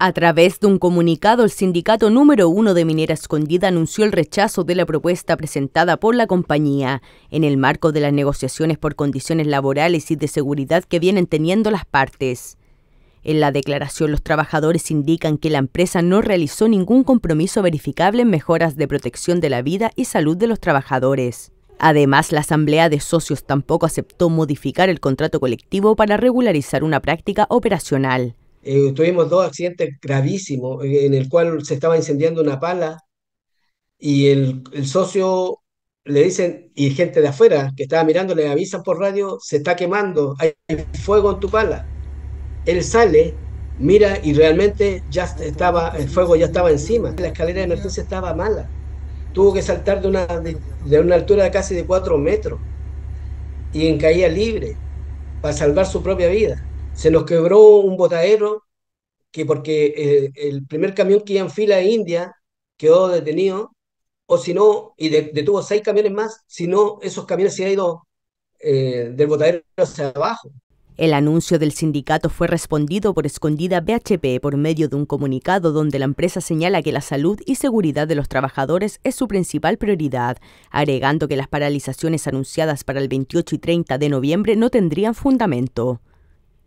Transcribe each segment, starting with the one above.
A través de un comunicado, el sindicato número uno de Minera Escondida anunció el rechazo de la propuesta presentada por la compañía en el marco de las negociaciones por condiciones laborales y de seguridad que vienen teniendo las partes. En la declaración, los trabajadores indican que la empresa no realizó ningún compromiso verificable en mejoras de protección de la vida y salud de los trabajadores. Además, la Asamblea de Socios tampoco aceptó modificar el contrato colectivo para regularizar una práctica operacional. Eh, tuvimos dos accidentes gravísimos eh, en el cual se estaba incendiando una pala y el, socio le dicen, y gente de afuera que estaba mirando le avisan por radio, se está quemando, hay fuego en tu pala. Él sale, mira y realmente ya estaba, el fuego ya estaba encima, la escalera de emergencia estaba mala. Tuvo que saltar de una, de, una altura de casi de 4 metros y en caída libre para salvar su propia vida. Se nos quebró un botadero que porque eh, el primer camión que iba en fila de India quedó detenido, o si no, y detuvo seis camiones más, si no, esos camiones se han ido eh, del botadero hacia abajo. El anuncio del sindicato fue respondido por escondida BHP por medio de un comunicado donde la empresa señala que la salud y seguridad de los trabajadores es su principal prioridad, agregando que las paralizaciones anunciadas para el 28 y 30 de noviembre no tendrían fundamento.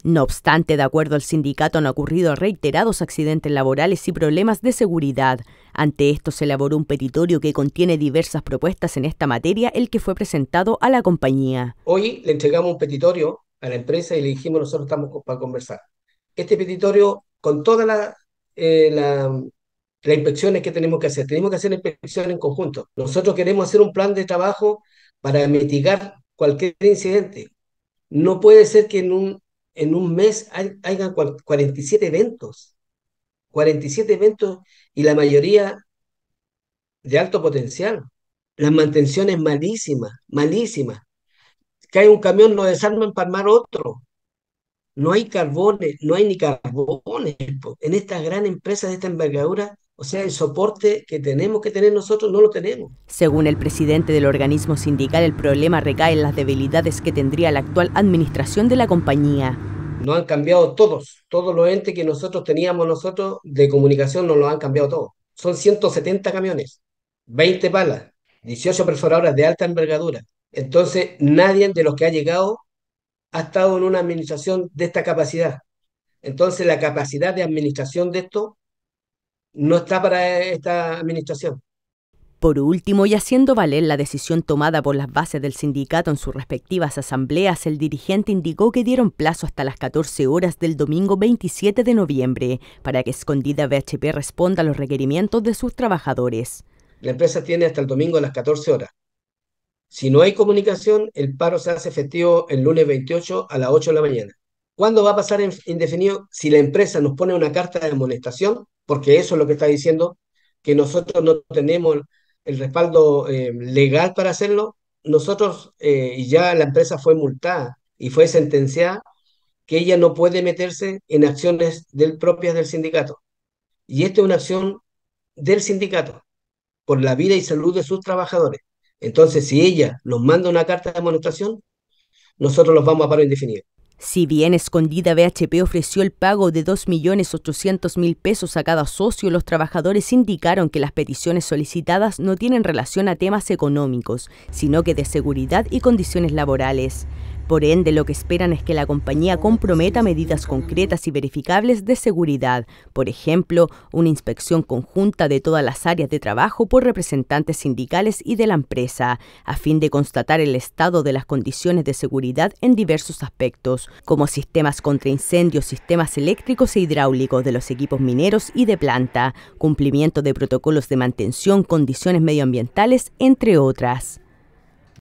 No obstante, de acuerdo al sindicato, han ocurrido reiterados accidentes laborales y problemas de seguridad. Ante esto se elaboró un petitorio que contiene diversas propuestas en esta materia, el que fue presentado a la compañía. Hoy le entregamos un petitorio a la empresa y le dijimos nosotros estamos para conversar. Este petitorio, con todas eh, las la, inspecciones que tenemos que hacer, tenemos que hacer inspecciones en conjunto. Nosotros queremos hacer un plan de trabajo para mitigar cualquier incidente. No puede ser que en un en un mes hay, 47 eventos, 47 eventos y la mayoría de alto potencial. Las mantenciones malísimas, malísimas. Cae un camión, lo desarman para armar otro. No hay carbones, no hay ni carbones. En esta gran empresa de esta envergadura o sea, el soporte que tenemos que tener nosotros no lo tenemos. Según el presidente del organismo sindical, el problema recae en las debilidades que tendría la actual administración de la compañía. No han cambiado todos, todos los entes que nosotros teníamos nosotros de comunicación nos los han cambiado todos. Son 170 camiones, 20 palas, 18 perforadoras de alta envergadura. Entonces, nadie de los que ha llegado ha estado en una administración de esta capacidad. Entonces, la capacidad de administración de esto no está para esta administración. Por último, y haciendo valer la decisión tomada por las bases del sindicato en sus respectivas asambleas, el dirigente indicó que dieron plazo hasta las 14 horas del domingo 27 de noviembre para que Escondida BHP responda a los requerimientos de sus trabajadores. La empresa tiene hasta el domingo a las 14 horas. Si no hay comunicación, el paro se hace efectivo el lunes 28 a las 8 de la mañana. ¿Cuándo va a pasar indefinido? Si la empresa nos pone una carta de amonestación, porque eso es lo que está diciendo, que nosotros no tenemos el respaldo eh, legal para hacerlo, nosotros, eh, y ya la empresa fue multada y fue sentenciada, que ella no puede meterse en acciones del, propias del sindicato. Y esta es una acción del sindicato por la vida y salud de sus trabajadores. Entonces, si ella nos manda una carta de amonestación, nosotros los vamos a paro indefinido. Si bien escondida BHP ofreció el pago de 2.800.000 pesos a cada socio, los trabajadores indicaron que las peticiones solicitadas no tienen relación a temas económicos, sino que de seguridad y condiciones laborales. Por ende, lo que esperan es que la compañía comprometa medidas concretas y verificables de seguridad, por ejemplo, una inspección conjunta de todas las áreas de trabajo por representantes sindicales y de la empresa, a fin de constatar el estado de las condiciones de seguridad en diversos aspectos, como sistemas contra incendios, sistemas eléctricos e hidráulicos de los equipos mineros y de planta, cumplimiento de protocolos de mantención, condiciones medioambientales, entre otras.